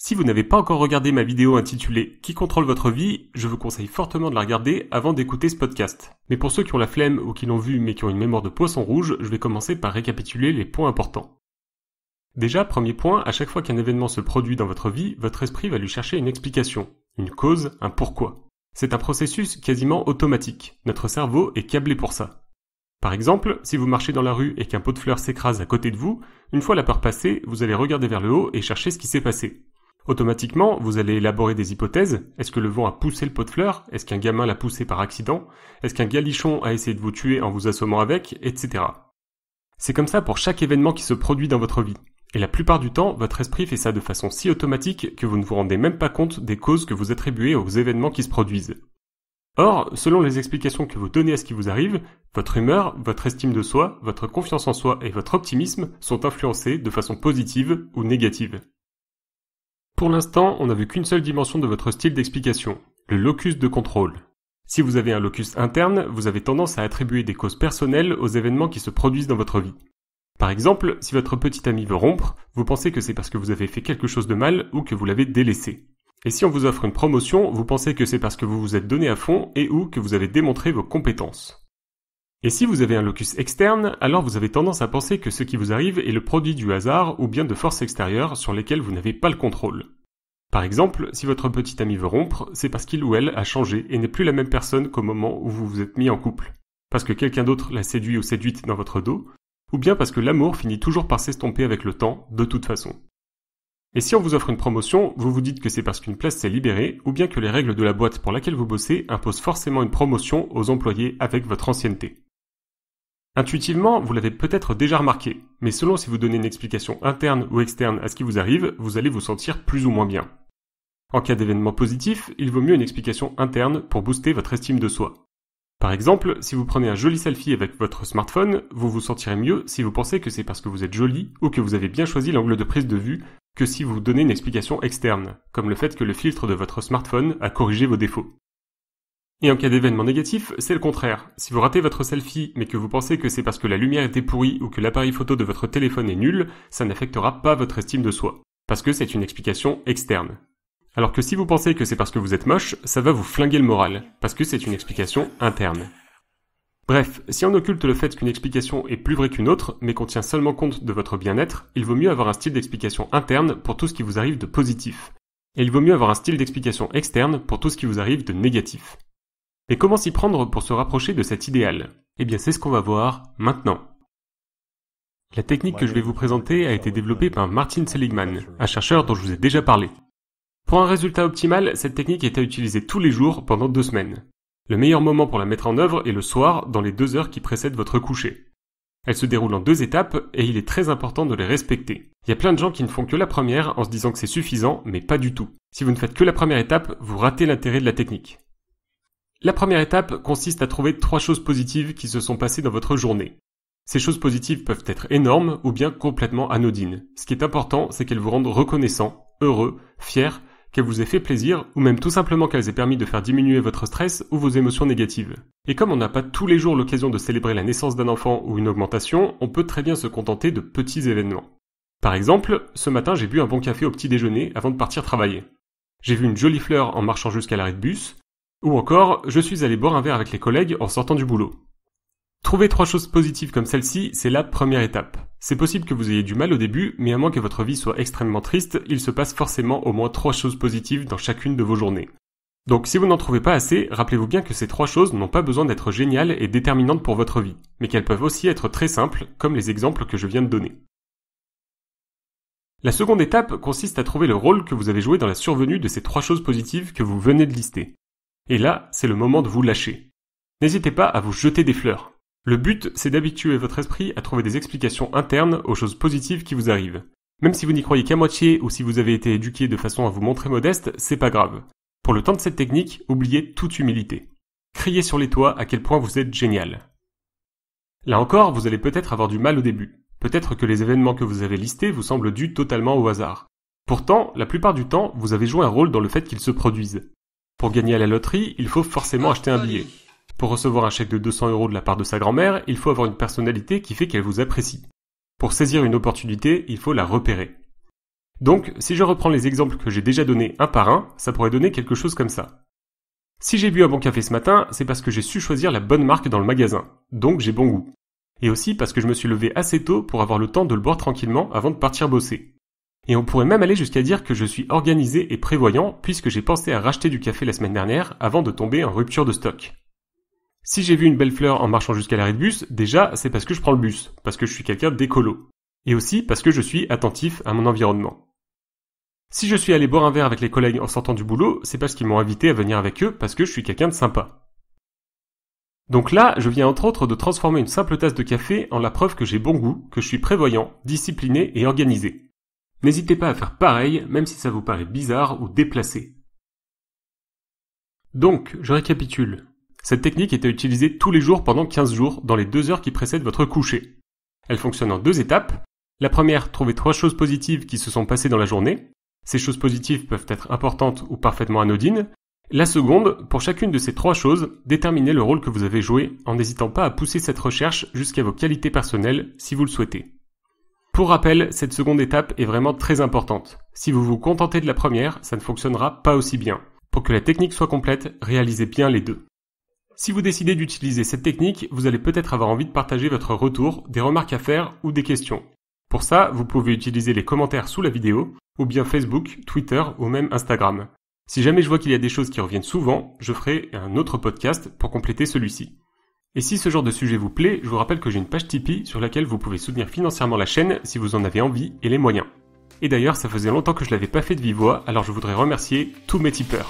Si vous n'avez pas encore regardé ma vidéo intitulée Qui contrôle votre vie, je vous conseille fortement de la regarder avant d'écouter ce podcast. Mais pour ceux qui ont la flemme ou qui l'ont vu mais qui ont une mémoire de poisson rouge, je vais commencer par récapituler les points importants. Déjà, premier point, à chaque fois qu'un événement se produit dans votre vie, votre esprit va lui chercher une explication, une cause, un pourquoi. C'est un processus quasiment automatique. Notre cerveau est câblé pour ça. Par exemple, si vous marchez dans la rue et qu'un pot de fleurs s'écrase à côté de vous, une fois la peur passée, vous allez regarder vers le haut et chercher ce qui s'est passé. Automatiquement, vous allez élaborer des hypothèses. Est-ce que le vent a poussé le pot de fleurs Est-ce qu'un gamin l'a poussé par accident Est-ce qu'un galichon a essayé de vous tuer en vous assommant avec Etc. C'est comme ça pour chaque événement qui se produit dans votre vie. Et la plupart du temps, votre esprit fait ça de façon si automatique que vous ne vous rendez même pas compte des causes que vous attribuez aux événements qui se produisent. Or, selon les explications que vous donnez à ce qui vous arrive, votre humeur, votre estime de soi, votre confiance en soi et votre optimisme sont influencés de façon positive ou négative. Pour l'instant, on n'a vu qu'une seule dimension de votre style d'explication, le locus de contrôle. Si vous avez un locus interne, vous avez tendance à attribuer des causes personnelles aux événements qui se produisent dans votre vie. Par exemple, si votre petit ami veut rompre, vous pensez que c'est parce que vous avez fait quelque chose de mal ou que vous l'avez délaissé. Et si on vous offre une promotion, vous pensez que c'est parce que vous vous êtes donné à fond et ou que vous avez démontré vos compétences. Et si vous avez un locus externe, alors vous avez tendance à penser que ce qui vous arrive est le produit du hasard ou bien de forces extérieures sur lesquelles vous n'avez pas le contrôle. Par exemple, si votre petit ami veut rompre, c'est parce qu'il ou elle a changé et n'est plus la même personne qu'au moment où vous vous êtes mis en couple, parce que quelqu'un d'autre l'a séduit ou séduite dans votre dos, ou bien parce que l'amour finit toujours par s'estomper avec le temps, de toute façon. Et si on vous offre une promotion, vous vous dites que c'est parce qu'une place s'est libérée, ou bien que les règles de la boîte pour laquelle vous bossez imposent forcément une promotion aux employés avec votre ancienneté. Intuitivement, vous l'avez peut-être déjà remarqué, mais selon si vous donnez une explication interne ou externe à ce qui vous arrive, vous allez vous sentir plus ou moins bien. En cas d'événement positif, il vaut mieux une explication interne pour booster votre estime de soi. Par exemple, si vous prenez un joli selfie avec votre smartphone, vous vous sentirez mieux si vous pensez que c'est parce que vous êtes joli ou que vous avez bien choisi l'angle de prise de vue que si vous donnez une explication externe, comme le fait que le filtre de votre smartphone a corrigé vos défauts. Et en cas d'événement négatif, c'est le contraire. Si vous ratez votre selfie, mais que vous pensez que c'est parce que la lumière était pourrie ou que l'appareil photo de votre téléphone est nul, ça n'affectera pas votre estime de soi. Parce que c'est une explication externe. Alors que si vous pensez que c'est parce que vous êtes moche, ça va vous flinguer le moral. Parce que c'est une explication interne. Bref, si on occulte le fait qu'une explication est plus vraie qu'une autre, mais qu'on tient seulement compte de votre bien-être, il vaut mieux avoir un style d'explication interne pour tout ce qui vous arrive de positif. Et il vaut mieux avoir un style d'explication externe pour tout ce qui vous arrive de négatif. Mais comment s'y prendre pour se rapprocher de cet idéal Eh bien c'est ce qu'on va voir maintenant. La technique que je vais vous présenter a été développée par Martin Seligman, un chercheur dont je vous ai déjà parlé. Pour un résultat optimal, cette technique est à utiliser tous les jours pendant deux semaines. Le meilleur moment pour la mettre en œuvre est le soir, dans les deux heures qui précèdent votre coucher. Elle se déroule en deux étapes et il est très important de les respecter. Il y a plein de gens qui ne font que la première en se disant que c'est suffisant, mais pas du tout. Si vous ne faites que la première étape, vous ratez l'intérêt de la technique. La première étape consiste à trouver trois choses positives qui se sont passées dans votre journée. Ces choses positives peuvent être énormes ou bien complètement anodines. Ce qui est important, c'est qu'elles vous rendent reconnaissant, heureux, fier, qu'elles vous aient fait plaisir ou même tout simplement qu'elles aient permis de faire diminuer votre stress ou vos émotions négatives. Et comme on n'a pas tous les jours l'occasion de célébrer la naissance d'un enfant ou une augmentation, on peut très bien se contenter de petits événements. Par exemple, ce matin j'ai bu un bon café au petit déjeuner avant de partir travailler. J'ai vu une jolie fleur en marchant jusqu'à l'arrêt de bus, ou encore, je suis allé boire un verre avec les collègues en sortant du boulot. Trouver trois choses positives comme celle-ci, c'est la première étape. C'est possible que vous ayez du mal au début, mais à moins que votre vie soit extrêmement triste, il se passe forcément au moins trois choses positives dans chacune de vos journées. Donc si vous n'en trouvez pas assez, rappelez-vous bien que ces trois choses n'ont pas besoin d'être géniales et déterminantes pour votre vie, mais qu'elles peuvent aussi être très simples, comme les exemples que je viens de donner. La seconde étape consiste à trouver le rôle que vous avez joué dans la survenue de ces trois choses positives que vous venez de lister. Et là, c'est le moment de vous lâcher. N'hésitez pas à vous jeter des fleurs. Le but, c'est d'habituer votre esprit à trouver des explications internes aux choses positives qui vous arrivent. Même si vous n'y croyez qu'à moitié ou si vous avez été éduqué de façon à vous montrer modeste, c'est pas grave. Pour le temps de cette technique, oubliez toute humilité. Criez sur les toits à quel point vous êtes génial. Là encore, vous allez peut-être avoir du mal au début. Peut-être que les événements que vous avez listés vous semblent dus totalement au hasard. Pourtant, la plupart du temps, vous avez joué un rôle dans le fait qu'ils se produisent. Pour gagner à la loterie, il faut forcément acheter un billet. Pour recevoir un chèque de 200 euros de la part de sa grand-mère, il faut avoir une personnalité qui fait qu'elle vous apprécie. Pour saisir une opportunité, il faut la repérer. Donc, si je reprends les exemples que j'ai déjà donnés un par un, ça pourrait donner quelque chose comme ça. Si j'ai bu un bon café ce matin, c'est parce que j'ai su choisir la bonne marque dans le magasin, donc j'ai bon goût. Et aussi parce que je me suis levé assez tôt pour avoir le temps de le boire tranquillement avant de partir bosser. Et on pourrait même aller jusqu'à dire que je suis organisé et prévoyant puisque j'ai pensé à racheter du café la semaine dernière avant de tomber en rupture de stock. Si j'ai vu une belle fleur en marchant jusqu'à l'arrêt de bus, déjà c'est parce que je prends le bus, parce que je suis quelqu'un d'écolo. Et aussi parce que je suis attentif à mon environnement. Si je suis allé boire un verre avec les collègues en sortant du boulot, c'est parce qu'ils m'ont invité à venir avec eux parce que je suis quelqu'un de sympa. Donc là, je viens entre autres de transformer une simple tasse de café en la preuve que j'ai bon goût, que je suis prévoyant, discipliné et organisé. N'hésitez pas à faire pareil, même si ça vous paraît bizarre ou déplacé. Donc, je récapitule. Cette technique est à utiliser tous les jours pendant 15 jours, dans les deux heures qui précèdent votre coucher. Elle fonctionne en deux étapes. La première, trouver trois choses positives qui se sont passées dans la journée. Ces choses positives peuvent être importantes ou parfaitement anodines. La seconde, pour chacune de ces trois choses, déterminer le rôle que vous avez joué en n'hésitant pas à pousser cette recherche jusqu'à vos qualités personnelles si vous le souhaitez. Pour rappel, cette seconde étape est vraiment très importante. Si vous vous contentez de la première, ça ne fonctionnera pas aussi bien. Pour que la technique soit complète, réalisez bien les deux. Si vous décidez d'utiliser cette technique, vous allez peut-être avoir envie de partager votre retour, des remarques à faire ou des questions. Pour ça, vous pouvez utiliser les commentaires sous la vidéo, ou bien Facebook, Twitter ou même Instagram. Si jamais je vois qu'il y a des choses qui reviennent souvent, je ferai un autre podcast pour compléter celui-ci. Et si ce genre de sujet vous plaît, je vous rappelle que j'ai une page Tipeee sur laquelle vous pouvez soutenir financièrement la chaîne si vous en avez envie et les moyens. Et d'ailleurs, ça faisait longtemps que je l'avais pas fait de vive alors je voudrais remercier tous mes tipeurs.